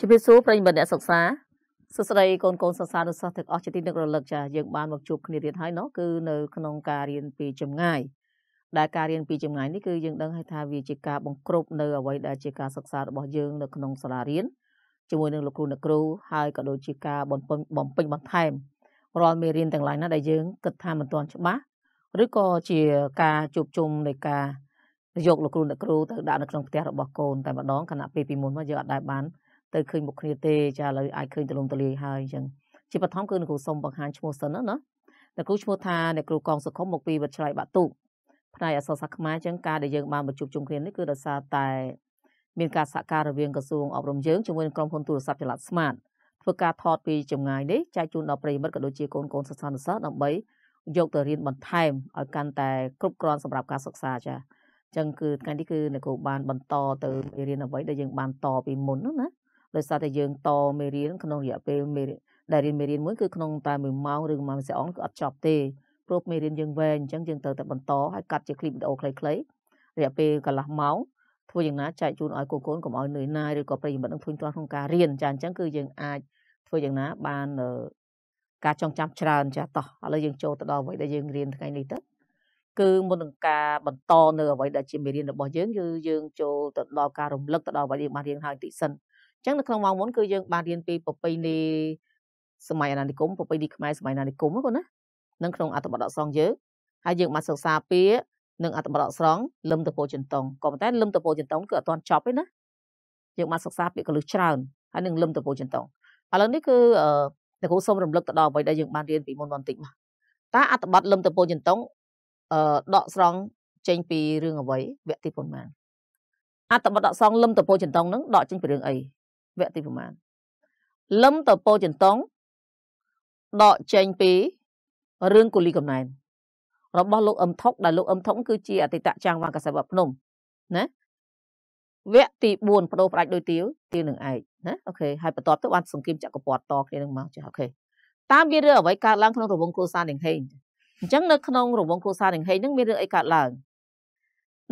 ជំរាបសួរប្រិយមិត្តអ្នកសិក្សាសួស្តីកូនកូនសិស្សានុសិស្សទាំងអស់ជាទីនឹករលឹកចាយើងបានមកជួបគ្នាទៀតហើយเนาะគឺនៅក្នុងការរៀនពីចម្ងាយដែលការរៀនពីចម្ងាយនេះគឺយើងដឹងហើយថាវាជាការបង្ក្រប់នៅអ្វីដែលជាការសិក្សារបស់យើងនៅក្នុងសាលារៀនជាមួយនឹងលោកគ្រូអ្នកគ្រូហើយក៏ដូចជាការបំពេញបំពេញបន្ថែមរាល់មេរៀនទាំងឡាយណាដែលយើងគិតថាមិនទាន់ច្បាស់ឬក៏ជាការជួបជុំនៃការយកលោកគ្រូអ្នកគ្រូទៅដាក់នៅក្នុងផ្ទះរបស់កូនតែម្ដងខណៈពេលពីមុនមកយើងអត់ដែលបានទៅឃើញមុខគ្នាទេចាឥឡូវអាចឃើញទលំទលាយហើយអញ្ចឹងជាបឋមគឺអ្នកគ្រូសុំបង្ហាញឈ្មោះសិនណាអ្នកគ្រូឈ្មោះថាអ្នកគ្រូកងសុខុមមកពីវិទ្យាល័យបាក់ទូកផ្នែកអសរសាស្ត្រខ្មែរអញ្ចឹងការដែលយើងបានមកជួបជុំគ្នានេះគឺដោយសារតែមានការសហការរវាងក្រសួងអប់រំយើងជាមួយនឹងក្រុមហ៊ុនទូរស័ព្ទចល័តស្មាតធ្វើការថតពីចម្ងាយនេះចែកជូនដល់ប្រិយមិត្តក៏ដូចជាកូនកូនសិស្សានុសិស្សដើម្បីយកទៅរៀនបន្ថែមឲ្យកាន់តែ គ្រប់គ្រាន់សម្រាប់ការសិក្សាចា៎អញ្ចឹងគឺថ្ងៃនេះគឺអ្នកគ្រូបានបន្តទៅរៀនអ្វីដែលយើងបានតពីមុនណាដោយសារតែយើងតមេរៀនក្នុងរយៈពេលមេរៀនដែលរៀនមេរៀនមួយគឺក្នុងតែ1ម៉ោងឬ1ម៉ោង40អងគឺអត់ចប់ទេព្រោះមេរៀនយើងវែងអញ្ចឹងយើងត្រូវតែបន្តហើយកាត់ជាឃ្លីបវីដេអូខ្លីៗរយៈពេលកន្លះម៉ោងធ្វើយ៉ាងណាចែកជូនឲ្យកូនកូនកុំឲ្យនឿយណាយឬក៏ប្រិយមិត្តនឹងធុញទ្រាន់ក្នុងការរៀនចាអញ្ចឹងគឺយើងអាចធ្វើយ៉ាងណា បានការចងចាំច្រើនចាតោះឥឡូវយើងចូលទៅដល់អ្វីដែលយើងរៀនថ្ងៃនេះទៅគឺមុននឹងការបន្តនៅអ្វីដែលជាមេរៀនរបស់យើងគឺយើងចូលទៅដល់ការរំលឹកទៅដល់អ្វីដែលបានរៀនហើយបន្តិចសិនចឹងនៅក្នុងម៉ោងមុនគឺយើងបានរៀនពីប្រពៃណីសម័យអាណានិគមប្រពៃណីខ្មែរសម័យអាណានិគមហ្នឹងណានឹងក្នុងអត្ថបទដកស្រង់យើងហើយយើងបានសិក្សាពីនឹងអត្ថបទដកស្រង់លឹមតពោចន្ទងក៏ប៉ុន្តែលឹមតពោចន្ទងគឺអត់ទាន់ចប់ទេណាយើងបានសិក្សាពាក្យកលឹះច្រើនហើយនឹងលឹមតពោចន្ទងឥឡូវនេះគឺអឺលោកគ្រូសូមរំលឹកទៅដល់អ្វីដែលយើងបានរៀនពីមុនបន្តិចមកតើអត្ថបទលឹមតពោចន្ទងអឺដកស្រង់ចេញពីរឿងអ្វីវគ្គទីប៉ុន្មានអត្ថបទដកស្រង់លឹមតពោចន្ទងនឹងដកចេញពីរឿងអីវគ្គទីប្រមាណលឹមតពោចន្ទងដកចេញពីរឿងកូលីកំណែនរបស់លោកអឹមថុកដែលលោកអឹមថុកគឺជាអតីតចាំងវ៉ាកសិបភ្នំណាវគ្គទី4បដូរផ្ដាច់ដូចទាវទាវនឹងឯកណាអូខេហើយបន្ទាប់ទៅបានសង្គ្រាមចក្រពតតគ្នានឹងមកចាអូខេតាមមានរឿងអ្វីកើតឡើងក្នុងរង្វង់គ្រួសារនឹងហេងអញ្ចឹងនៅក្នុងរង្វង់គ្រួសារនឹងហេងនឹងមានរឿងអីកើតឡើង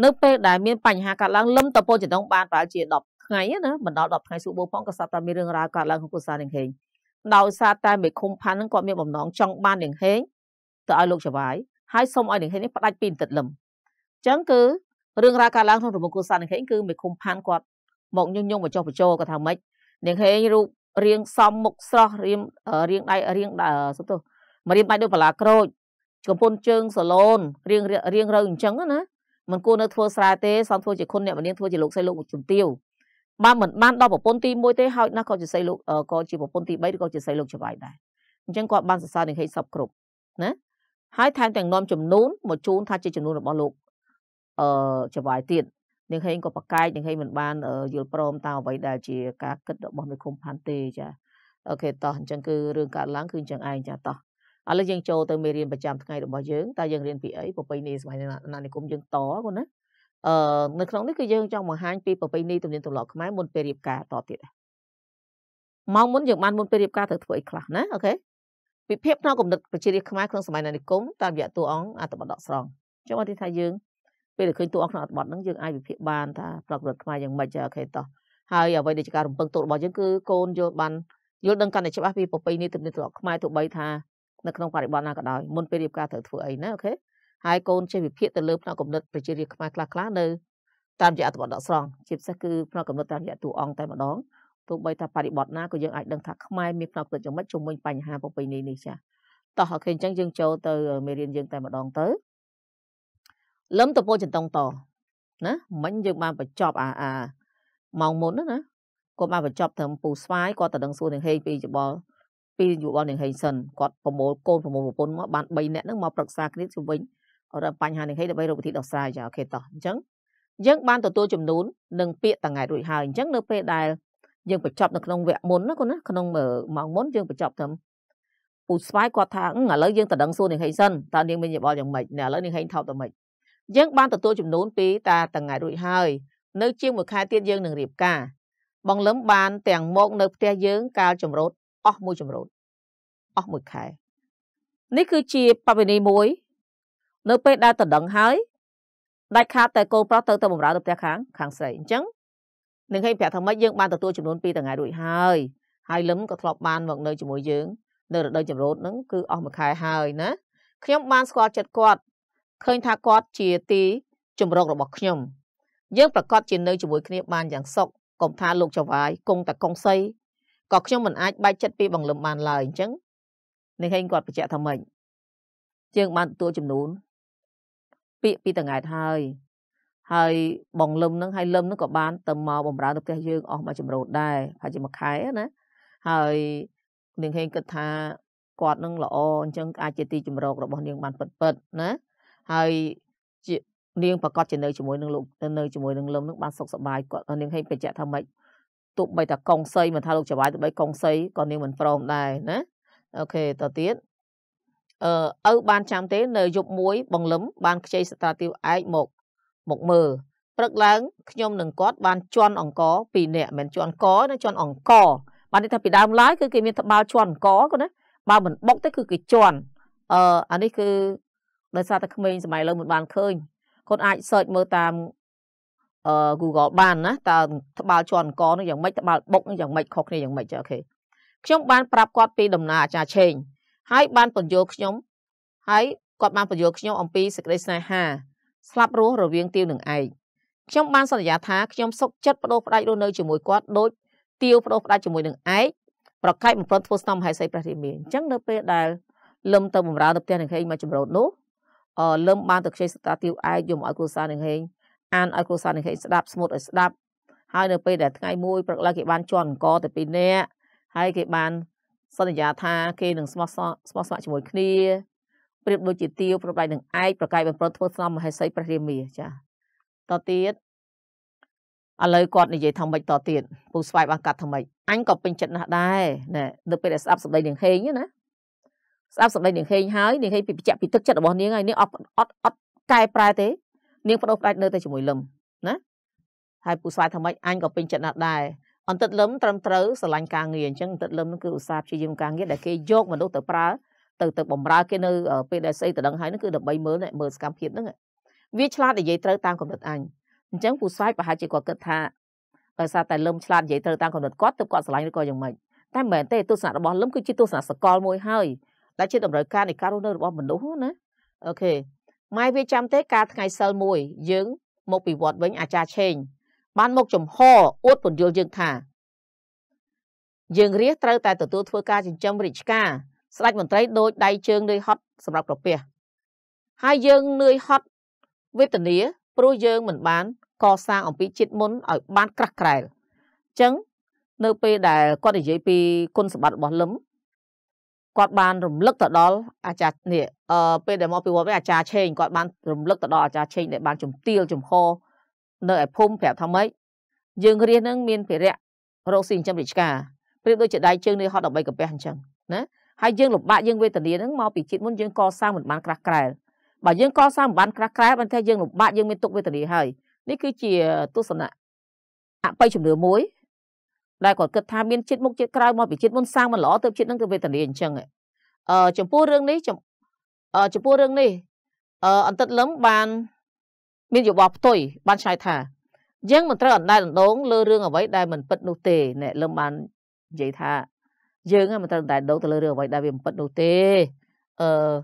នៅពេលដែលមានបញ្ហាកើតឡើងលឹមតពោចន្ទងបានប្រហែលជាថ្ងៃណាមិនដល់10ថ្ងៃសួរបោផងក៏សត្វតែមានរឿងរ៉ាវកើតឡើងក្នុងគ្រួសារនាងហេងដោយសារតែមេឃុំផាន់នឹងគាត់មានបំណងចង់បាននាងហេងទៅឲ្យលោកចវាយហើយសូមឲ្យនាងហេងនេះផ្ដាច់ពីទឹកលឹមអញ្ចឹងគឺរឿងរ៉ាវកើតឡើងក្នុងរបងគ្រួសារនាងហេងគឺមេឃុំផាន់គាត់ មកញុះញង់បញ្ចុះបញ្ចោគាត់ថាម៉េចនាងហេងរូបរាងសមមុខស្រស់រាងរាងដៃរាងសុំទោសមករាងដៃដូចបាឡាក្រូចកំពុនជើងសាឡូនរៀងរៀងរើអញ្ចឹងណាមិនគួរនៅធ្វើស្រែទេសោមធ្វើជាគុណអ្នកម្នាងធ្វើជាលោកសៃលោកជំទាវបើមិនបានដល់ប្រពន្ធទី1ទេហើយណាក៏ជាស័យលោកក៏ជាប្រពន្ធទី3ឬក៏ជាស័យលោកច្បាយដែរអញ្ចឹងគាត់បានសរសើរនឹងហេតុសពគ្រប់ណាហើយថែមទាំងនាំចំនួនមកជូន ថាជាចំនួនរបស់លោកអឺច្បាយទៀតនាងហេងក៏ប្រកែកនាងហេងមិនបាន យល់ព្រមតាមអ្វីដែលជាការគិតរបស់មេឃុំផាន់ទេចាអូខេតោះអញ្ចឹងគឺរឿងកើតឡើងគឺអញ្ចឹងឯងចាតោះឥឡូវយើងចូលទៅមេរៀនប្រចាំថ្ងៃរបស់យើងតើយើងរៀនពីអីប្រពៃណីសម័យអាណានិគមយើងតហ្នឹងណាអឺនៅក្នុងនេះគឺយើងចង់បង្ហាញពីប្រពៃណីទំនៀមទម្លាប់ខ្មែរមុនពេលរៀបការតទៀតម៉ោងមុនយើងបានមុនពេលរៀបការត្រូវធ្វើអីខ្លះណាអូខេពិភពផ្នែកគំនិតប្រជារាស្ត្រខ្មែរក្នុងសម័យនិគមតាមរយៈតួអង្គអត្តបទដកស្រង់ខ្ញុំអធិដ្ឋានយើងពេលដែលឃើញតួអង្គក្នុងអត្តបទហ្នឹងយើងអាចវិភាគបានថាប្រកបរដ្ឋខ្មែរយ៉ាងម៉េចអូខេតោះហើយអ្វីដែលជាការរំពឹងទុករបស់យើងគឺកូនយល់បានយល់ដឹងកាន់តែច្បាស់ពីប្រពៃណីទំនៀមទម្លាប់ខ្មែរទោះបីថានៅក្នុងបរិបទណាក៏ដោយមុនពេលរៀបការត្រូវធ្វើអីណាអូខេហើយកូនចេះវិភាគទៅលើផ្នែកគំនិតប្រជារាស្ត្រខ្មែរខ្លះៗនៅតាមរយៈអត្ថបទដកស្រង់ជាពិសេសគឺផ្នែកគំនិតតាមរយៈតួអង្គតែម្ដងទោះបីថាបរិបទណាក៏យើងអាចដឹងថាខ្មែរមានផ្នែកគំនិតយ៉ាងម៉េចជំនួយបញ្ហាប្រពៃណីនេះចា៎តោះអូខេអញ្ចឹងយើងចូលទៅមេរៀនយើងតែម្ដងទៅលឹមតពោចន្ទងតណាមិញយើងបានបញ្ចប់អាអាម៉ោងមុនណាគាត់បានបញ្ចប់ត្រឹមពូស្វាយគាត់ទៅដឹងសួរនឹងហេងពីច្បល់ពីយុវលនឹងហេងសិនគាត់ប្រមូលកូនប្រមូលប្រពន្ធមកបាន3នាក់ហ្នឹងមកប្រឹក្សាគ្នាទៅវិញរកបញ្ហានេះឲ្យដើម្បីរកវិធីដោះស្រាយចាអូខេតោះអញ្ចឹងយើង បានទទួលចំនួននិងពាក្យតាំងថ្ងៃរួចហើយអញ្ចឹងនៅពេលដែលយើងបញ្ចប់នៅក្នុងវគ្គមុនណាកូនណាក្នុងម៉ោងមុនយើងបញ្ចប់ត្រឹមពូស្វាយគាត់ថាឥឡូវយើងទៅដឹងសួរនាងហេងសិនតើនាងមានយោបល់យ៉ាងម៉េចឥឡូវនាងហេងថោបទៅម៉េចយើងបានទទួលចំនួនពីតាតាំងថ្ងៃរួចហើយ នៅជាងមួយខែទៀតយើងនឹងរៀបការ បងលឹមបាន ទាំងមក នៅផ្ទះយើងកាលចម្រោតអស់មួយចម្រោតអស់មួយខែ នេះគឺជាបវេនីមួយនៅពេលដែលតដឹងហើយដាច់ខាតតែកូនប្រុសទៅទៅបម្រើនៅផ្ទះខាងខាងស្រីអញ្ចឹងនឹងឲ្យប្រាប់ថាម៉េចយើងបានទទួលចំនួន2ថ្ងៃរួចហើយហើយលឹមក៏ធ្លាប់បានមកនៅជាមួយយើងនៅរដូវចម្រូតហ្នឹងគឺអស់មួយខែហើយណាខ្ញុំបានស្គាល់ចិត្តគាត់ឃើញថាគាត់ជាទីជំរងរបស់ខ្ញុំយើងប្រកាសជានៅជាមួយគ្នាបានយ៉ាងសុខកុំថាលោកចវាយគង់តែកងសីក៏ខ្ញុំមិនអាចបែកចិត្តពីបង្លឹមបានឡើយអញ្ចឹងនេះឯងគាត់បញ្ជាក់ថាម៉េចយើងបានទទួលចំនួនពាក្យពីតង៉ែតហើយហើយបងលឹមនឹងហើយលឹមនឹងក៏បានទៅមកបំរើទៅផ្ទះយើងអស់មួយចម្រោតដែរប្រហែលជាមួយខែណាហើយនាងហេងគិតថាគាត់នឹងល្អអញ្ចឹងអាចជាទីជំរករបស់នាងបានពិតពិតណាហើយជានាងប្រកាសជានៅជាមួយនឹងលោកនៅជាមួយនឹងលឹមនឹងបានសុខសប្បាយគាត់នាងហេងបញ្ជាក់ថាម៉េចទោះបីតាកងសីមិនថាលោកចៅហ្វាយទោះបីកងសីក៏នាងមិនព្រមដែរណាអូខេតទៅទៀតអឺឪបានចាំទេ នៅយប់មួយបង្លឹមបានខ្ចីសតាទាវឯកមកមកមើលព្រឹកឡើងខ្ញុំនឹងគាត់បាន ជន់អង្គពីរនាក់មិនជន់កណាជន់អង្គបាននេះថាពីដើមឡើយគឺគេមានត្បាល់ជន់អង្គគាត់ណាបើមិនបុកទៅគឺគេជន់អឺអានេះគឺដោយសារតែក្មេងសម័យលើមិនបានឃើញគាត់អាច search មើលតាមអឺ Google បានណាតើត្បាល់ជន់អង្គនោះយ៉ាងម៉េចត្បាល់បុកយ៉ាងម៉េចខុសគ្នាយ៉ាងម៉េចអូខេខ្ញុំបានប្រាប់គាត់ពីដំណើរអាចារ្យឆេងហើយបានបញ្យល់ខ្ញុំហើយគាត់បានបញ្យល់ខ្ញុំអំពីសេចក្តីស្នេហា ស្លាប់រស់រវាងទាវនឹងឯងខ្ញុំបានសន្យាថាខ្ញុំសុខចិត្តបដូរផ្ដាច់រស់នៅជាមួយគាត់ដូចទាវបដូរផ្ដាច់ជាមួយនឹងឯងប្រកែកបំប្រន់ធ្វើស្នំហេសីព្រះរាមាអញ្ចឹងនៅពេលដែលលឹមទៅបំរើទៅផ្ទះនឹងឯងមកចម្រោតនោះអឺលឹមបានទៅខ្ចីសតាទាវឯងយំឲ្យគ្រូសានឹងឯងអានឲ្យគ្រូសានឹងឯងស្ដាប់ស្មូតឲ្យស្ដាប់ហើយនៅពេលដែលថ្ងៃមួយព្រឹកឡើងគេបានជន់អង្គទៅពីរនាក់ហើយគេបានសន្យាថាគេនឹងស្មោះស្មោះស្ម័គ្រជាមួយគ្នាប្រៀបដូចជាទាវប្របែកនឹងឯកប្រកែកបំប្រត់ធ្វើស្នំមហេសីព្រះរាមាចាតទៅទៀតឥឡូវគាត់និយាយថាម៉េចតទៀតពូស្វាយបានកាត់ថាម៉េចអញក៏ពេញចិត្តណាស់ដែរណែដល់ពេលដែលស្ដាប់សម្ដីនាងហេងណាស្ដាប់សម្ដីនាងហេងហើយនាងហេងពីបច្ចៈពីទឹកចិត្តរបស់នាងហើយនាងអត់អត់អត់កែប្រែទេ នាងបដូរផ្ដាច់នៅតែជាមួយលឹមណាហើយពូស្វាយថាម៉េចអញក៏ពេញចិត្តណាស់ដែរអន្តិតលឹមត្រឹមត្រូវស្រឡាញ់ការងារអញ្ចឹងអន្តិតលឹមគឺឧស្សាហ៍ព្យាយាមការងារដែលគេយកមនុស្សទៅប្រើទៅទៅបំរើគេនៅពេលដែលស្អីទៅដឹងហើយនោះគឺដើម្បីមើលមើលសកម្មភាពហ្នឹងវាឆ្លាតនិយាយត្រូវតាមកំណត់អញអញ្ចឹងពូស្វាយប្រហែលជាគាត់គិតថាដោយសារតែលឹមឆ្លាតនិយាយត្រូវតាមកំណត់គាត់ទៅគាត់ស្រឡាញ់ឬក៏យ៉ាងម៉េចតែមិនមែនទេទស្សនៈរបស់លឹមគឺជាទស្សនៈសកលមួយហើយដែលជាតម្រូវការនៃការរស់នៅរបស់មនុស្សណាអូខេម៉ែវាចាំទេការថ្ងៃសិលមួយ យើងមកពីវត្តវិញអាចារ្យឆេងបានមកចំហអួតពន្យល់យើងថាយើងរាជត្រូវតែទទួលធ្វើការចិញ្ចឹមរាជការ ស្ដេចមន្ត្រីដូចដៃជើងនឿយហត់សម្រាប់ប្រពះហើយយើងនឿយហត់វេទនា ព្រោះយើង មិនបាន កសាងអំពីចិត្តមុនឲ្យបានក្រាស់ក្រែលអញ្ចឹងនៅពេលដែលគាត់និយាយពីគុណសម្បត្តិរបស់លឹមគាត់បាន រំលឹកទៅដល់អាចារ្យនេះអឺពេលដែលមកពីវត្តវិញអាចារ្យឆេងគាត់បានរំលឹកទៅដល់អាចារ្យឆេងដែលបានជំទាវចំហនៅឯភូមិប្រាប់ថាម៉េចយើងរៀសនឹងមានភារៈរោគស៊ីចិញ្ចឹមរិឆ្ការប្រៀបដូចជាដៃជើងនៃហត់ដើម្បីកាពះអញ្ចឹងណាហើយយើងលំបាកយើងវេទនានឹងមកពីជាតិមុនយើងកសាងមិនបានក្រាស់ក្រែលបើយើងកសាងមិនបានក្រាស់ក្រែលបានថាយើងលំបាកយើងមានទុកវេទនាហើយនេះគឺជាទស្សនៈអបិយជំនឿមួយដែលគាត់គិតថាមានចិត្តមុខចិត្តក្រៅមកពីចិត្តមុនសាងមិនល្អទៅចិត្តនឹងទៅវេទនាអញ្ចឹងអឺចំពោះរឿងនេះចំពោះរឿងនេះអឺអន្តិតលឹមបានមានយោបល់ផ្ទុយបានឆ្លើយថាយើងមិនត្រូវអណ្ដែតអណ្ដូងលើរឿងអ្វីដែលមិនពិតនោះទេអ្នកលឹមបាននិយាយថាយើងមិនត្រូវអណ្ដែតអណ្ដូងទៅលើរឿងអ្វីដែលវាមិនពិតនោះទេអឺ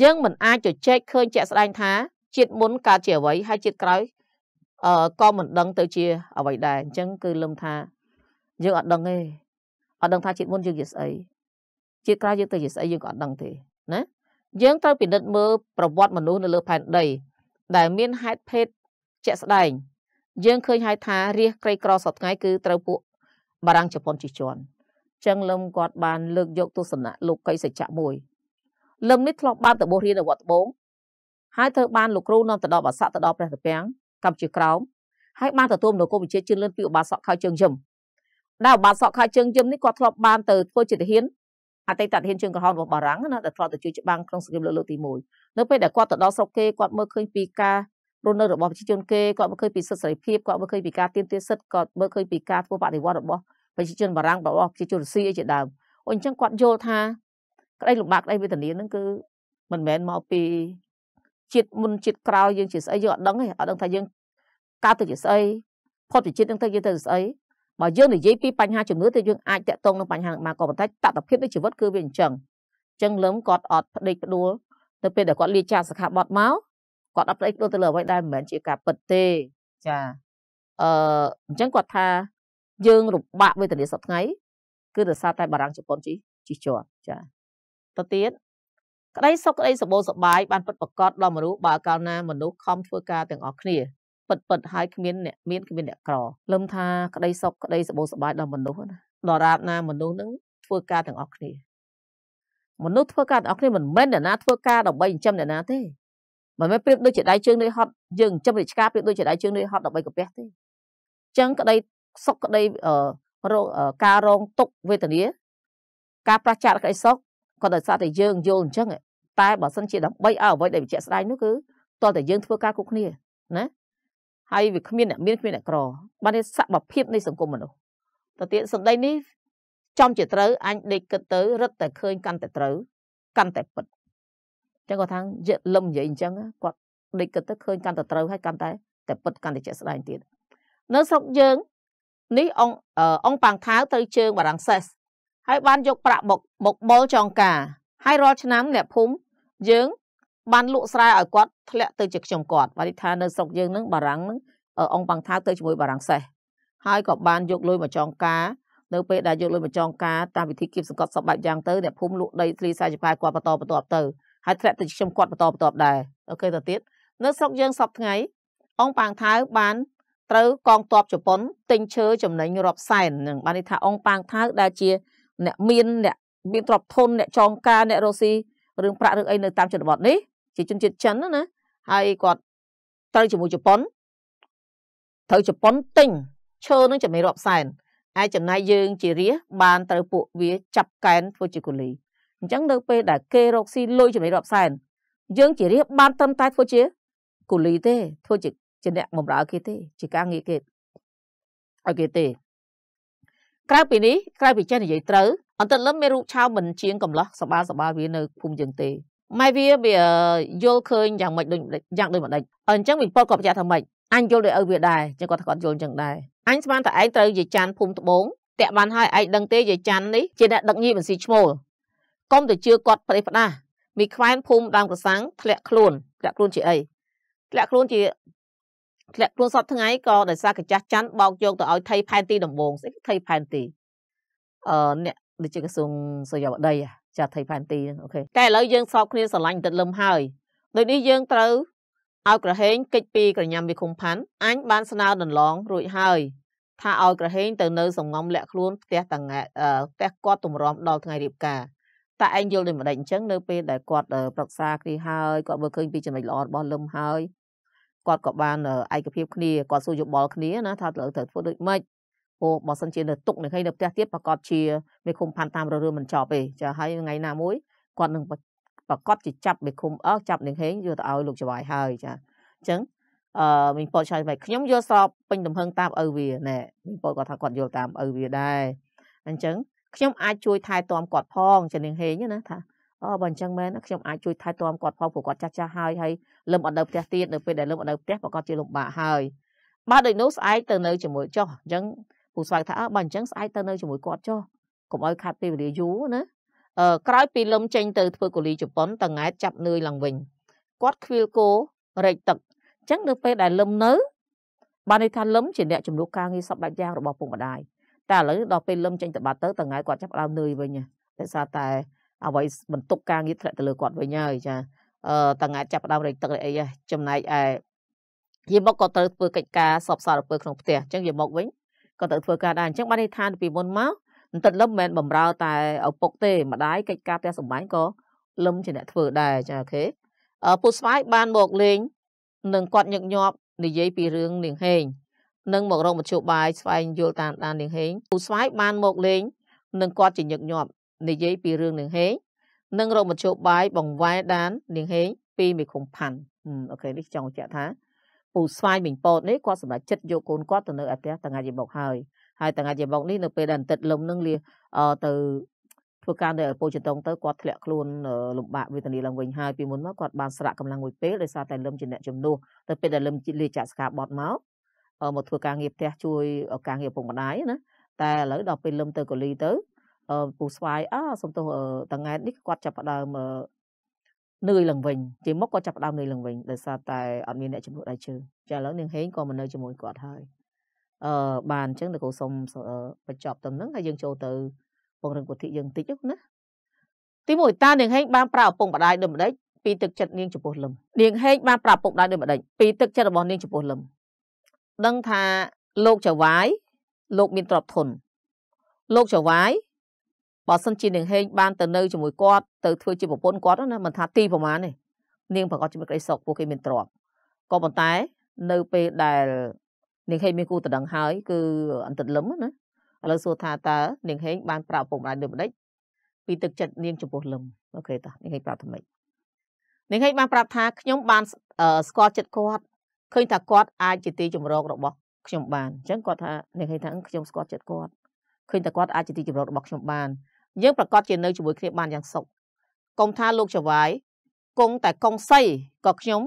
យើងមិនអាចជជែកឃើញជាក់ស្ដែងថាជាតិមុនកើតជាអ្វីហើយជាតិក្រោយអឺក៏មិនដឹងទៅជាអ្វីដែរអញ្ចឹងគឺលឹមថាយើងអត់ដឹងទេអត់ដឹងថាជាតិមុនយើងជាស្អីជាតិក្រោយយើងទៅជាស្អីយើងក៏អត់ដឹងទេណា យើងត្រូវពិនិត្យមើលប្រវត្តិមនុស្សនៅលើ ផែនដីដែលមានហេតុភេទជាក់ស្ដែងយើងឃើញហើយថារាសក្រីក្រសពថ្ងៃគឺត្រូវពួកបារាំងជប៉ុនជិះជាន់ចឹងលឹមគាត់បានលើក យកទស្សនៈលោកកៃសច្ចៈមួយលឹមនេះធ្លាប់បានតបុរៀននៅវត្តត្បូងហើយត្រូវបានលោកគ្រូនាំទៅដល់បាសាក់ទៅដល់ព្រះតាពាំងកម្ពុជាក្រោមហើយបានទទួលនគរវិជាជឿនលឿនពីឧបាសកខៅជើងយឹមដែលឧបាសកខៅជើងយឹមនេះគាត់ធ្លាប់បានទៅធ្វើចិត្តហ៊ានអតីតហ៊ានជើងក្រហមរបស់បារាំងណាដែលធ្លាប់ទៅជួយច្បាំងក្នុងសង្គ្រាមលោកទី1នៅពេលដែលគាត់ទៅដល់ស្រុកគេគាត់មើលឃើញពីការរស់នៅរបស់ប្រជាជនគេគាត់មើលឃើញពីសិទ្ធិសេរីភាពគាត់មើលឃើញពីការទាមទារសិទ្ធិគាត់មើលឃើញពីការធ្វើបដិវត្តរបស់ប្រជាជនបារាំងរបស់ប្រជាជនរុស្ស៊ីអីជាដើមអញ្ចឹងគាត់យល់ថា ក្តីលំបាកក្តីវេទនានឹងគឺ មិនមែនមកពីជាតិមុនជាតិក្រោយយើងជាស្អីយើងអត់ដឹងទេអត់ដឹងថាយើងកើតទៅជាស្អីផុតពីជាតិនឹងទៅយើងទៅស្អីមកយើងនិយាយពីបញ្ហាជំនឿទៅយើងអាចតាក់ទងនឹងបញ្ហានឹងបានក៏ប៉ុន្តែតតភាពនៃជីវិតគឺវាអញ្ចឹងអញ្ចឹងលឹមគាត់អត់ផ្ដេកផ្ដួលទៅពេលដែលគាត់លាចាសិក្ខាបទមកគាត់អត់ផ្ដេកផ្ដួលទៅលើអ្វីដែលមិនមែនជាការពិតទេចាអឺអញ្ចឹងគាត់ថាយើងរំបាក់វេទនាសប្ដថ្ងៃ គឺដោយសារតែបារាំងជប៉ុនជីជីជាប់ចាទៅទៀតក្តីសុខក្តីសបោសបាយបានពិតប្រកបដល់មនុស្សបើកាលណា មនុស្សខំធ្វើការទាំងអស់គ្នាពិតពិតហើយគ្មានអ្នកមានគ្មានអ្នកក្រលឹមថាក្តីសុខក្តីសបោសបាយដល់មនុស្សណាដរាបណាមនុស្សនឹងធ្វើការទាំងអស់គ្នាមនុស្សធ្វើការទាំងអស់គ្នាមិនមែនអ្នកណាធ្វើការដើម្បីចិញ្ចឹមអ្នកណាទេមិនមែនប្រៀបដូចជាដៃជើងនៃហត់យើងចិញ្ចឹមរាជការប្រៀបដូចជាដៃជើងនៃហត់ដើម្បីកាពះទេអញ្ចឹងក្តីសុខក្តីអឺការរងទុក្ខវេទនា ការប្រឆាចក្តីសុខក៏ដោយសារតែយើងយល់អញ្ចឹងតែបើសិនជាដើម្បីឲ្យអ្វីដែលវិជ្ជាស្ដែងនោះគឺតើតែយើងធ្វើការគ្រប់គ្នាណាហើយវាគ្មានអ្នក មានគ្មានអ្នកក្របាននេះសកម្មភាពនៃសង្គមមនុស្សទៅទៀតសម្ដីនេះចំជាត្រូវអញដេកគិតទៅរឹតតែឃើញ កាន់តែត្រូវកាន់តែពិតអញ្ចឹងគាត់ថាយកលឹមនិយាយអញ្ចឹងគាត់ដេកគិតទៅឃើញកាន់តែត្រូវហើយកាន់តែតែពិតកាន់តែជាក់ស្ដែងទៀតនៅស្រុកយើងនេះអង្គអង្គប៉ាងថាវទៅជើងបារាំងសេសហើយបានយកប្រាក់មកមកបុលចងការហើយរាល់ឆ្នាំអ្នកភូមិយើងបានលក់ស្រែឲ្យគាត់ធ្លាក់ទៅជាខ្ញុំគាត់បានថានៅស្រុកយើងហ្នឹងបារាំងហ្នឹងអង្គបាំងថាវទៅជាមួយបារាំងសេះហើយក៏បានយកលុយមកចងការនៅពេលដែលយកលុយមកចងការតាមវិធីគៀបសង្កត់សពបែបយ៉ាងទៅអ្នកភូមិលក់ដីទ្រីសាជាផាយគាត់បន្តបន្តទៅហើយធ្លាក់ទៅខ្ញុំគាត់បន្តបន្តដែរអូខេទៅទៀតនៅស្រុកយើងសពថ្ងៃ អង្គប៉ាងថាវបានត្រូវកងទ័ពជប៉ុន ទិញឈើចំណេញរាប់សែននឹងបានន័យថាអង្គប៉ាងថាវដែលជា អ្នកមានអ្នកមានទ្រព្យធនអ្នកចងការអ្នករស់ស៊ីរឿងប្រាក់រឿងអីនៅតាមជនបទនេះជាជនជាតិចិនណាហើយគាត់ត្រូវជាមួយជប៉ុនត្រូវជប៉ុនទិញឈើនឹងចំណៃរាប់សែនអាចចំណាយយើង ជារាសបានត្រូវពួកវាចាប់កែន ធ្វើជាកូលីអញ្ចឹងនៅ ពេលដែលគេរកស៊ីលុយចំណៃរាប់សែន យើងជារាសបានត្រឹមតែធ្វើជាកូលីទេ ធ្វើជាជាអ្នកបម្រើគេទេ ជាការងារគេឲ្យគេទេក្រៅពីនេះក្រៅពីចេះនិយាយត្រូវអន្តរលឹមមានរូបឆោមមិនជាងកំឡោះសបាលសបាលវានៅភូមិយើងទេម៉ែវាវាយល់ឃើញយ៉ាងម៉េចដូចយ៉ាងដូចម្ដេចអញ្ចឹងវិពលក៏បញ្ជាក់ថាម៉េចអញយល់ដោយឪវាដែរអញ្ចឹងគាត់គាត់យល់អញ្ចឹងដែរអញស្មានតែឯងត្រូវយាយច័ន្ទភូមិត្បូងតាក់បានហើយឯងដឹងទេយាយច័ន្ទនេះជាអ្នកដឹកញីមិនស៊ីឈ្មោលកុំទៅជឿគាត់ប្រេះផ្ដាស់មីខ្វែនភូមិដើមកសាំងធ្លាក់ខ្លួនធ្លាក់ខ្លួនជាអីធ្លាក់ខ្លួនជាធ្លាក់ខ្លួនសពថ្ងៃក៏ដោយសារកញ្ចាស់ច័ន្ទបោកយកទៅឲ្យថៃផែនទីដំបងស្អីថៃផែនទីអឺអ្នកដូចជាក្រសួងសុយាវតីចាថៃផែនទីអូខេតែឥឡូវយើងសອບគ្នាស្រឡាញ់ទឹកលឹមហើយដូចនេះយើងត្រូវឲ្យក្រហេង កិច្ចពីក្រញាំវាឃុំផាន់អញបានស្នើដន្លងរួចហើយថាឲ្យក្រហេងទៅនៅសំងំលាក់ខ្លួនផ្ទះតាំងផ្ទះគាត់ទម្រាំដល់ថ្ងៃរៀបការតែឯងយល់ដូចម្ដេចអញ្ចឹងនៅពេលដែលគាត់ប្រឹក្សាគ្នាហើយគាត់មើលឃើញពីចំណុចល្អរបស់លឹមហើយគាត់ក៏បានឯកភាពគ្នាគាត់សួរយោបល់គ្នាណាថាត្រូវត្រូវធ្វើដូចម៉េចព្រោះបើសិនជានៅទុកនៅឃើញនៅផ្ទះទៀតប្រកបជាមេឃុំផាន់តាមរឿងមិនចប់ទេចាហើយថ្ងៃណាមួយគាត់នឹងប្រកបជាចាប់មេឃុំអើចាប់នឹងហេងយកទៅឲ្យលោកចវាយហើយចាអញ្ចឹងអឺមីងពតឆ្លើយមកខ្ញុំយល់ស្របពេញទំហឹងតាមឪវាណែមីងពតគាត់ថាគាត់យល់តាមឪវាដែរអញ្ចឹងខ្ញុំអាចជួយថែទាំគាត់ផងចានឹងហេងណាថាអូបើអញ្ចឹងមែនខ្ញុំអាចជួយថែទាំគាត់ផងព្រោះគាត់ចាស់ចាស់ហើយហើយលឹមអត់នៅផ្ទះទៀតនៅពេលដែលលឹមអត់នៅផ្ទះប្រកបជាលំបាកហើយបើដូចនោះស្អែកទៅនៅជាមួយចុះអញ្ចឹងពូស្វាយថាអើបើអញ្ចឹងស្អែកទៅនៅជាមួយគាត់ចុះកុំឲ្យខាត់ពេលវេលាយូរណាអឺក្រោយពីលំចេញទៅធ្វើកូលីជប៉ុនតង៉ែតចាប់នឿយឡើងវិញគាត់ខ្វៀលគោរែកទឹកអញ្ចឹងនៅពេលដែលលំនៅ បានន័យថាលឹមជាអ្នកជំនួសការងារសពបែបយ៉ាងរបស់ពុកម្ដាយតែឥឡូវដល់ពេលលឹមចេញទៅបាត់ទៅតងៃគាត់ចាប់ដើមនឿយវិញដោយសារតែអ្វីបន្ទុកការងារធ្លាក់ទៅលើគាត់វិញហើយចាអឺតងៃចាប់ដើមរែកទឹកអីចំណែកឯយាមកក៏ត្រូវធ្វើកិច្ចការសពសារពើក្នុងផ្ទះអញ្ចឹងយាមកវិញក៏ទៅធ្វើការដែរអញ្ចឹងបានន័យថាពីមុនមកបន្តិតលឹមមិនមែនបំរើតែឪពុកទេម្ដាយកិច្ចការផ្ទះសម្បែងក៏លឹមជាអ្នកធ្វើដែរចាអូខេពូស្វាយបានមកលេងនឹងគាត់ញឹកញាប់និយាយពីរឿងនាងហេងនិងមករងមជ្ឈបាយស្វែងយល់តាមដាននាងហេងពូស្វាយបានមកលេងនឹងគាត់ជាញឹកញាប់និយាយពីរឿងនាងហេងនិងរងមជ្ឈបាយបង្វែរដាននាងហេងពីមេឃុំផាន់អូខេនេះចង់បញ្ជាក់ថាពូស្វាយមិញពតនេះគាត់សម្រេចចិត្តយកកូនគាត់ទៅនៅឯផ្ទះតាំងតែមកហើយហើយតាំងតែមកនេះនៅពេលដែលអន្តិតលំនឹងលាទៅធ្វើការនៅឲ្យពូចតុងទៅគាត់ធ្លាក់ខ្លួនលំបាកវេទនាឡើងវិញហើយពីមុនមកគាត់បានស្រាក់កម្លាំងមួយពេលដោយសារតែលឹមជាអ្នកជំនួសទៅពេលដែលលឹមលាចាក់ស្កាបត់មកមកធ្វើការងារផ្ទះជួយការងារពុកម្ដាយណាតែឥឡូវដល់ពេលលឹមទៅកូលីទៅពូស្វាយអើសំទោសតាំងឯនេះគាត់ចាប់ផ្ដើមនឿយឡើងវិញទីមុខគាត់ចាប់ផ្ដើមនឿយឡើងវិញដោយសារតែអត់មានអ្នកជំនួសដៃជើងចាឥឡូវនាងហេងក៏មិននៅជាមួយគាត់ហើយអឺបានអញ្ចឹងតើគោសុំបញ្ចប់ទៅនឹងហើយយើងចូលទៅពង្រឹងពុទ្ធិយើងតិចណាទីមួយតានាងហេងបានប្រាប់ឪពុកម្ដាយដូចម្ដេចពីទឹកចិត្តនាងចំពោះលឹមនាងហេងបានប្រាប់ឪពុកម្ដាយដូចម្ដេចពីទឹកចិត្តរបស់នាងចំពោះលឹមដឹងថាលោកចៅវាយលោកមានទ្រព្យធនលោកចៅវាយបើសិនជានាងហេងបានទៅនៅជាមួយគាត់ទៅធ្វើជាប្រពន្ធគាត់ណាមិនថាទីប្រហែលនេះនាងប្រកបជាមួយក្តីសុខពួកគេមានទ្រព្យក៏ប៉ុន្តែនៅពេលដែលនាងហេងមានគូតដងហើយ គឺអន្តិតលឹមណាឥឡូវសួរថាតើនាងហេងបានប្រាប់ឪពុកម្ដាយដូចម្ដេចពីទឹកចិត្តនាងចំពោះលឹមអូខេតោះនាងហេងប្រាប់ថ្មីនាងហេងបានប្រាប់ថាខ្ញុំបានស្គាល់ចិត្តគាត់ឃើញថាគាត់អាចជាទីចម្រោករបស់ខ្ញុំបានអញ្ចឹងគាត់ថានាងហេងថាខ្ញុំស្គាល់ចិត្តគាត់ឃើញថាគាត់អាចជាទីចម្រោករបស់ខ្ញុំបានយើងប្រកាសជានៅជាមួយគ្នាបានយ៉ាង សុខកុំថាលោកចវាយគង់តែកុងសីក៏ខ្ញុំ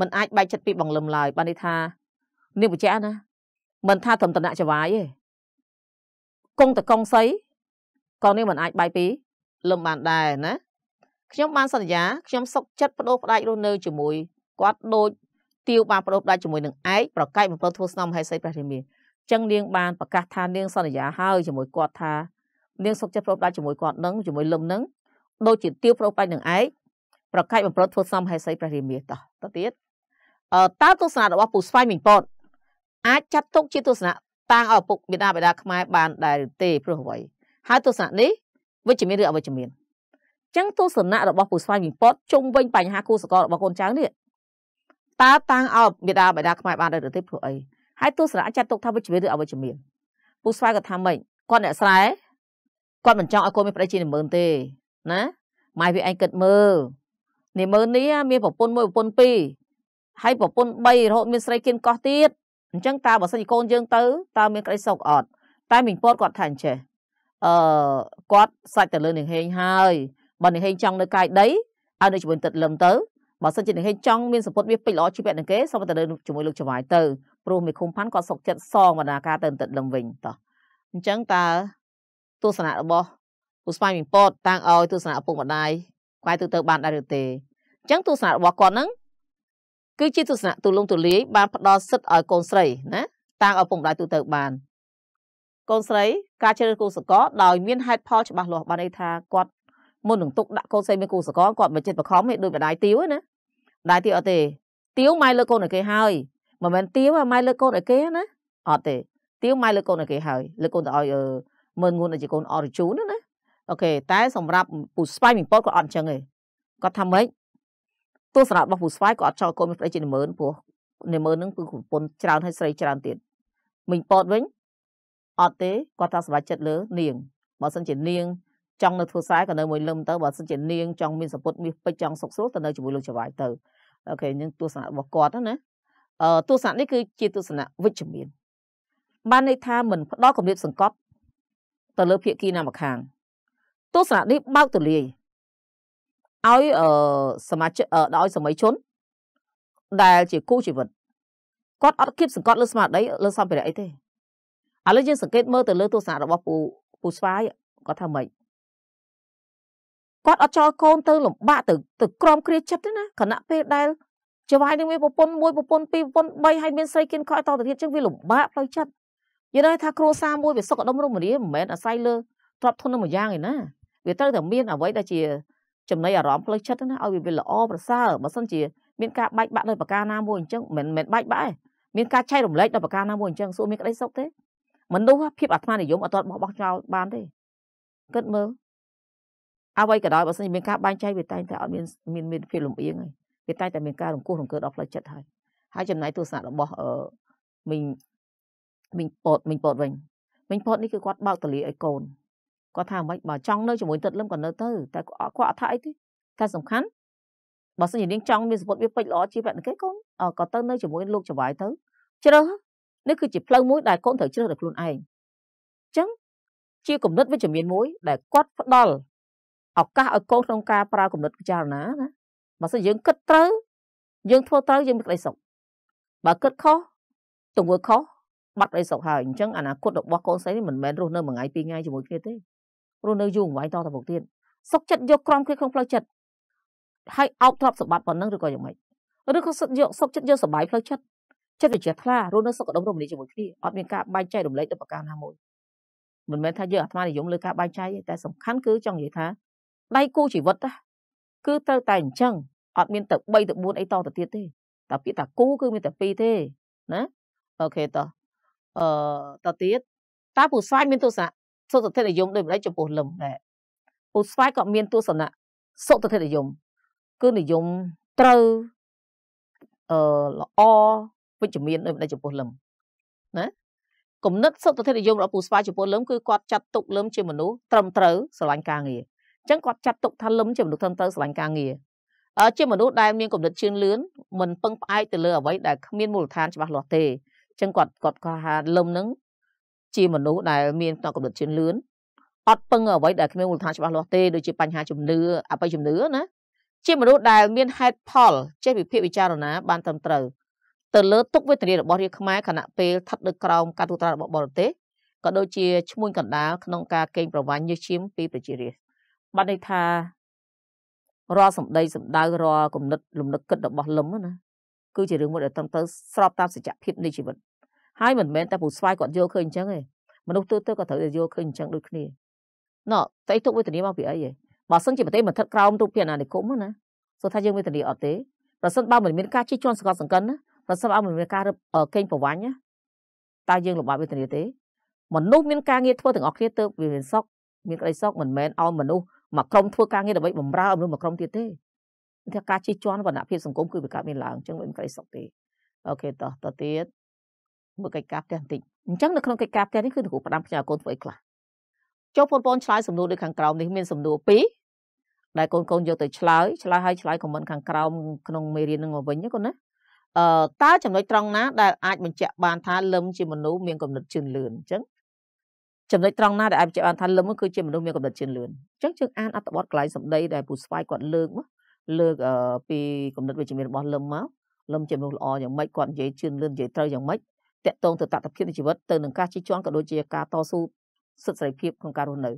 មិនអាចបែកចិត្តពី បងលឹមឡើយបានន័យថានេះបញ្ជាក់ណាមិនថាត្រឹមតំណាក់ចវាយទេគង់តែកុងសីក៏នេះមិនអាចបែកពីលឹមបានដែរណា ខ្ញុំបានសន្យាខ្ញុំសុកចិត្តបដូរផ្ដាច់រស់នៅជាមួយគាត់ដូចទាវបានបដូរផ្ដាច់ជាមួយនឹងឯកប្រកែកបំពេញធ្វើស្នំហេសីព្រះរាមាចឹងនាង បានប្រកាស ថានាងសន្យាហើយជាមួយគាត់ថានាងសុកចិត្តប្រោបដៃជាមួយគាត់នឹងជាមួយលឹមនឹងដូចជាទាវប្រោបបាច់នឹងឯងប្រកាច់បំប្រត់ធ្វើសំហេសីព្រះរាមាតោះទៅទៀតអឺតើទស្សនៈរបស់ពូស្វាយមីងពតអាចចាត់ទុកជាទស្សនៈតាំងឪពុកមាតាបិតាខ្មែរបានដែរឬទេព្រោះអ្វីហើយទស្សនៈនេះវិជ្ជមានឬអវិជ្ជមានចឹងទស្សនៈរបស់ពូស្វាយមីងពតជុំវិញបញ្ហាគូសកលរបស់កូនចៅនេះតើតាំងឪមាតាបិតាខ្មែរបានដែរឬទេព្រោះអីហើយទស្សនៈចាត់ទុកថាវិជ្ជមានឬអវិជ្ជមានពូស្វាយក៏ថាម៉េចគាត់អ្នកស្រែគាត់មិនចង់ឲ្យកូនមានប្តីជានិមឺនទេណាម៉ែវាឯងគិតមើលនិមឺននេះមានប្រពន្ធមួយប្រពន្ធពីរហើយប្រពន្ធ3រហូតមានស្រីគៀនកោះទៀតអញ្ចឹងតើបើសិនកូនយើងទៅតើមានក្តីសុខអត់តែមីងពតគាត់ថាអញ្ចេះអឺគាត់សាច់ទៅលើនាងហេងហើយបើនាងហេងចង់នៅកាយដីឲ្យនៅជាមួយទឹកលឹមទៅបើសិនជានាងហេងចង់មានសពុតវាពេចល្អជីវៈនឹងគេសូមទៅនៅជាមួយលោកចវាយទៅព្រោះមេឃុំផាន់គាត់សុកចិត្តសងបណ្ដាការទៅទឹកលឹមវិញតោះអញ្ចឹងតើទស្សនៈរបស់ពូស្វាយមីពតតាំងឲ្យទស្សនៈឪពុកម្ដាយខ្វាយទូទៅបានដែរឬទេអញ្ចឹងទស្សនៈរបស់គាត់ហ្នឹងគឺជាទស្សនៈទូលំទូលាយបានផ្ដល់សិទ្ធឲ្យកូនស្រីណាតាំងឲ្យឪពុកម្ដាយទូទៅបានកូនស្រីការជ្រើសគូសកលដោយមានហេតុផលច្បាស់លាស់បានន័យថាគាត់មុននឹងទុកដាក់កូនស្រីមានគូសកលគាត់មិនចិត្តបខំទេដោយម្ដាយទាវណាម្ដាយទាវអត់ទេទាវម៉ែលើកូនឲ្យគេហើយមិនមែនទាវម៉ែលើកូនឲ្យគេណាអត់ទេទាវម៉ែលើកូនឲ្យគេហើយលើកូនទៅឲ្យមើលងួនដូចជាកូនអរជូនណាអូខេតែសម្រាប់ពូស្វាយមិនពតគាត់អត់អញ្ចឹងទេគាត់ថាម៉េចទស្សនៈរបស់ពូស្វាយគាត់អត់ចោលកូនមានប្តីជានិមឺនព្រោះនិមឺនហ្នឹងគឺប្រពន្ធច្រើនហើយស្រីច្រើនទៀតមិញពតវិញអត់ទេគាត់ថាសម្រេចចិត្តលើ នាងបើសិនជានាង ចង់នៅធ្វើស្រែក៏នៅមួយលឹមទៅបើសិនជានាងចង់មានសពុតមាសពេជ្រចង់សុខស្រួលទៅនៅជាមួយលោកចវាយទៅអូខេនឹងទស្សនៈរបស់គាត់ណាអឺទស្សនៈនេះគឺ ជា ទស្សនៈវិជ្ជមាន បានន័យថាមិនផ្ដោតគំនិតសង្កត់ទៅលើភៀកគីណាម្ខាងទស្សនៈនេះបើកទូលាយឲ្យអឺសមាជិកដល់សម័យជន ដែលជាគូជីវិតគាត់អត់គៀបសង្កត់លើស្មារតីលើសម្ភារៈអីទេឥឡូវយើងសង្កេត មើលទៅលើទស្សនៈរបស់ពូពូស្វាយគាត់ថាម៉េចគាត់អត់ចោលកូនទៅលំបាកទៅទៅក្រំគ្រាចិត្តទេណាខណៈពេលដែលចៅហ្វាយនឹងមានប្រពន្ធមួយប្រពន្ធពីរប្រពន្ធបីហើយមានស្រីគៀនខ້ອຍតទៅទៀតចឹងវាលំបាកផ្លូវចិត្តយើងដឹងថាគ្រួសារមួយវាសុខដុមរមនាមិនមែនអាស្រ័យលើទ្រព្យធននឹងមួយយ៉ាងឯណាវាត្រូវតែមានអ្វីដែលជាចំណីអារម្មណ៍ផ្លូវចិត្តណាឲ្យវាល្អប្រសើរបើមិនជាមានការបែកបាក់ដោយប្រការណាមួយអញ្ចឹងមិនមែនបែកបាក់ទេមានការចែករំលែកដោយប្រការណាមួយអញ្ចឹងសួរមានក្តីសុខទេមនុស្សភាពអាត្មានិយមអត់ទាន់បោះបោះចោលបានទេគិតមើលអ្វីក៏ដោយបើសិនជាមានការបែងចែកវាតែងតែអត់មានមានមានភាពលំអៀងហើយវាតែងតែមានការរង្គោះរង្គើដល់ផ្លូវចិត្តហើយហើយចំណាយទស្សនៈរបស់អឺមីងវិញពតវិញពតវិញវិញពតនេះគឺគាត់បើកតលីឲ្យកូនគាត់ថាមិនបើចង់នៅជាមួយទឹកលឹមក៏នៅទៅតែគាត់អត់ថាអីទេតែសំខាន់បើសិនជានាងចង់មានសពុតវាពេចល្អជាវគ្គគេកូនក៏ទៅនៅជាមួយលោកចវាយទៅជ្រើសនេះគឺជាផ្លូវមួយដែលកូនត្រូវជ្រើសដោយខ្លួនឯងអញ្ចឹងជាគំនិតវិជ្ជមានមួយដែលគាត់ផ្ដល់ឱកាសឲ្យកូនក្នុងការប្រើគំនិតពិចារណាណាបើសិនយើងគិតត្រូវយើងធ្វើត្រូវយើងមានក្តីសុខបើគិតខុសទង្វើខុសបាត់អីសោកហើយអញ្ចឹងអនាគតរបស់កូនស្រីនេះមិនមែនរស់នៅមួយថ្ងៃពីរថ្ងៃជាមួយគ្នាទេរស់នៅយូរអង្វែងតទៅមុខទៀតសុកចិត្តយកក្រំគ្នាក្នុងផ្លូវចិត្តហើយអោបទ្រព្យសម្បត្តិប៉ុណ្ណឹងឬក៏យ៉ាងម៉េចឬក៏សុកយកសុកចិត្តយកសុបាយផ្លូវចិត្តចិត្តវិជ្ជាថ្លារស់នៅសុខដុមរមនាជាមួយគ្នាអត់មានការបែកចែករំលែកទៅប្រការណាមួយមិនមែនថាយើងអាត្មានិយមលើការបែកចែកទេតែសំខាន់គឺចង់និយាយថាដៃគូជីវិតគឺត្រូវតែអញ្ចឹងអត់មានទៅ3ទៅ4អីតទៅទៀតទេតែពាក្យថាគូគឺមានតែ2ទេណាអូខេតោះអឺតទៀតតើពូស្វាយមានទស្សនៈសុទ្ធិនិយមដូចម្ដេចចំពោះលឹមដែរពូស្វាយក៏មានទស្សនៈសុទ្ធិនិយមគឺនិយមត្រូវអឺល្អវិជ្ជមានដូចម្ដេចចំពោះលឹមណាគំនិតសុទ្ធិនិយមរបស់ពូស្វាយចំពោះលឹមគឺគាត់ចាត់ទុកលឹមជាមនុស្សត្រឹមត្រូវស្រឡាញ់ការងារអញ្ចឹងគាត់ចាត់ទុកថាលឹមជាមនុស្សត្រឹមត្រូវស្រឡាញ់ការងារជាមនុស្សដែលមានគំនិតជឿនលឿនមិនពឹងផ្អែកទៅលើអ្វីដែលគ្មានមូលដ្ឋានច្បាស់លាស់ទេចឹងគាត់គាត់ថាលឹមហ្នឹងជាមនុស្សដែលមានផ្នែកកម្រិតជឿនលឿនអត់ពឹងអ្វីដែលគ្មានមូលដ្ឋានច្បាស់លាស់ទេដូចជាបញ្ហាជំនឿអបិយជំនឿណាជាមនុស្សដែលមានហេតុផលចេះវិភាគវិចារណាបានត្រឹមត្រូវទៅលើទុកវេទនារបស់រាជខ្មែរខណៈពេលថិតលើក្រោមការទូតរបស់បរទេសក៏ដូចជាឈ្មោះកណ្ដាលក្នុងការកេងប្រវ័ញ្ចញើសឈាមពីប្រជារាស្ត្របានន័យថារាល់សម្ដីសម្ដៅរាល់គំនិតលំនឹកគិតរបស់លឹមណាគឺជារឿងមួយដែលត្រឹមត្រូវស្របតាមសច្ចភាពនៃជីវិតហើយមិនមែនតែពូស្វាយគាត់យល់ឃើញអញ្ចឹងទេមនុស្សទូទៅក៏ត្រូវតែយល់ឃើញអញ្ចឹងដូចគ្នាណ៎តែទុកវេទនាមកពីអីហ៎បើសិនជាប្រទេសមិនថិតក្រោមទូពីអាណានិគមណាសូថាយើងវេទនាអត់ទេប្រសិនបើមិនមានការជិះជាន់សកលសង្កិនណាប្រសិនបើមិនមានការរឹបកេងប្រវញ្ចណាតើយើងលំបាកវេទនាទេមនុស្សមានការងារធ្វើទាំងអស់គ្នាទើបវាមានសុខមានក្តីសុខមិនមែនឲ្យមនុស្សមកក្រុមធ្វើការងារដើម្បីបំរើមនុស្សមកក្រុមទៀតទេថាការជិះជាន់វណ្ណៈភាពសង្គមគឺវាកើតមានឡើងអញ្ចឹងមិនក្តីសុខទេអូខេតោះតទៅទៀតមើលកិច្ចការផ្ទះបន្តិចអញ្ចឹងនៅក្នុងកិច្ចការផ្ទះនេះគឺត្រូវផ្ដាំផ្ញើកូនធ្វើអីខ្លះចូលបងប្អូនឆ្លើយសំណួរដូចខាងក្រោមនេះមានសំណួរពីរដែលកូនកូនយកទៅឆ្លើយឆ្លើយហើយឆ្លើយខមមិនខាងក្រោមក្នុងមេរៀននឹងមកវិញណាកូនណាអឺតើចំណុចត្រង់ណាដែលអាចបញ្ជាក់បានថាលឹមជាមនុស្សមានកំណត់ជឿនលឿនអញ្ចឹងចំណុចត្រង់ណាដែលអាចបញ្ជាក់បានថាលឹមគឺជាមនុស្សមានកំណត់ជឿនលឿនអញ្ចឹងយើងអានអត្ថបទកន្លែងសម្ដីដែលពូស្វាយគាត់លើកមកលើកពីកំណត់វិជ្ជមានរបស់លឹមមកលឹមជាមនុស្សល្អយ៉ាងម៉េចគាត់និយាយជឿនលឿននិយាយត្រូវយ៉ាងម៉េចតកតងទៅតតិភាពនៃជីវិតទៅនឹងការជិះជាន់ក៏ដូចជាការតស៊ូសិទ្ធិសេរីភាពក្នុងការរស់នៅ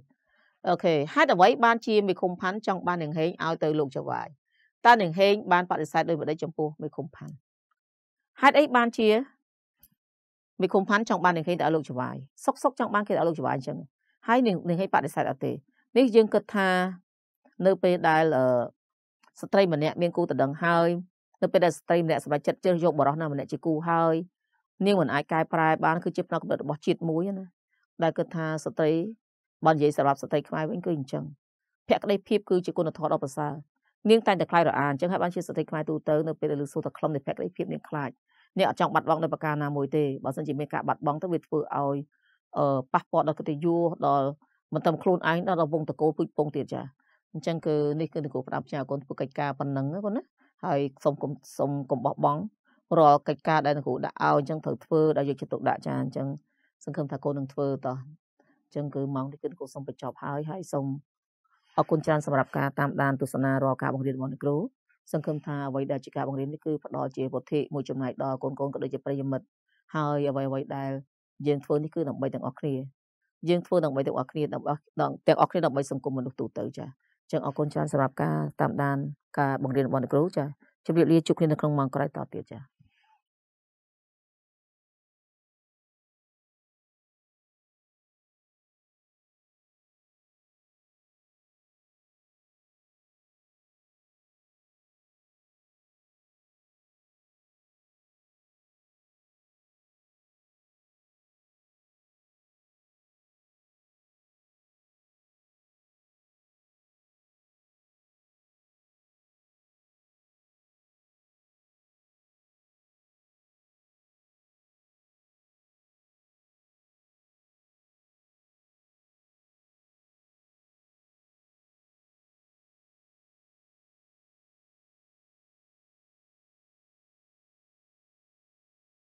អូខេហេតុអ្វីបានជាមេឃុំផាន់ចង់បាននឹងហេងឲ្យទៅលោកចៅវាយតើនឹងហេងបានបដិសេធដោយបដិចំពោះមេឃុំផាន់ហេតុអីបានជាមេឃុំផាន់ចង់បាននឹងហេងទៅឲ្យលោកចៅវាយសុកសុកចង់បានគេទៅឲ្យលោកចៅវាយអញ្ចឹងហើយនឹងនឹងហេងបដិសេធអត់ទេនេះយើងគិតថានៅពេលដែលស្ត្រីម្នាក់មានគូតដឹងហើយនៅពេលដែលស្ត្រីម្នាក់សម្រេចចិត្តជ្រើសយកបរិះណាម្នាក់ជាគូហើយនាងមិនអាចកែប្រែបានគឺជាផ្នែកកំណត់របស់ជាតិមួយណាដែលគិតថាស្ត្រីបើនិយាយសម្រាប់ស្ត្រីខ្មែរវិញគឺអញ្ចឹងភក្តីភាពគឺជាគុណធម៌ដ៏ប្រសើរនាងតែងតែខ្លាចរអាអញ្ចឹងហើយបានជាស្ត្រីខ្មែរទូទៅនៅពេលដែលលើសូរតែខ្លឹមនៃភក្តីភាពនាងខ្លាចអ្នកអត់ចង់បាត់បង់ដោយប្រការណាមួយទេបើមិនជាមានការបាត់បង់ទៅវាធ្វើឲ្យប៉ះពាល់ដល់កិត្តិយសដល់មិនត្រឹមខ្លួនឯងដល់ដល់វងតកូលពុជពងទៀតចាអញ្ចឹងគឺនេះគឺគូផ្ដាប់ជាគុណធ្វើកិច្ចការប៉ុណ្ណឹងណាគុណណាហើយសូមសូមកុំបោះបង់រាល់កិច្ចការដែលលោកគ្រូដាក់ឲ្យអញ្ចឹងត្រូវធ្វើដោយយកចិត្តទុកដាក់ចាអញ្ចឹងសង្ឃឹមថាកូននឹងធ្វើតោះអញ្ចឹងគឺម៉ោងនេះគឺគូសូមបញ្ចប់ហើយហើយសូមអរគុណច្រើនសម្រាប់ការតាមដានទស្សនារាល់ការបង្រៀនរបស់លោកគ្រូសង្ឃឹមថាអ្វីដែលជាការបង្រៀននេះគឺផ្ដល់ជាវត្ថិមួយចំណែកដល់កូនកូនក៏ដូចជាប្រិយមិត្តហើយអ្វីអ្វីដែលយើងធ្វើនេះគឺដើម្បីទាំងអស់គ្នាយើងធ្វើដើម្បីទាំងអស់គ្នាដើម្បីទាំងអស់គ្នាដើម្បីសង្គមមនុស្សទូទៅចា៎ចឹងអរគុណច្រើនសម្រាប់ការតាមដានការបង្រៀនរបស់លោកគ្រូចា៎ជម្រាបលាជួបគ្នានៅក្នុងម៉ោងក្រោយតទៀតចា៎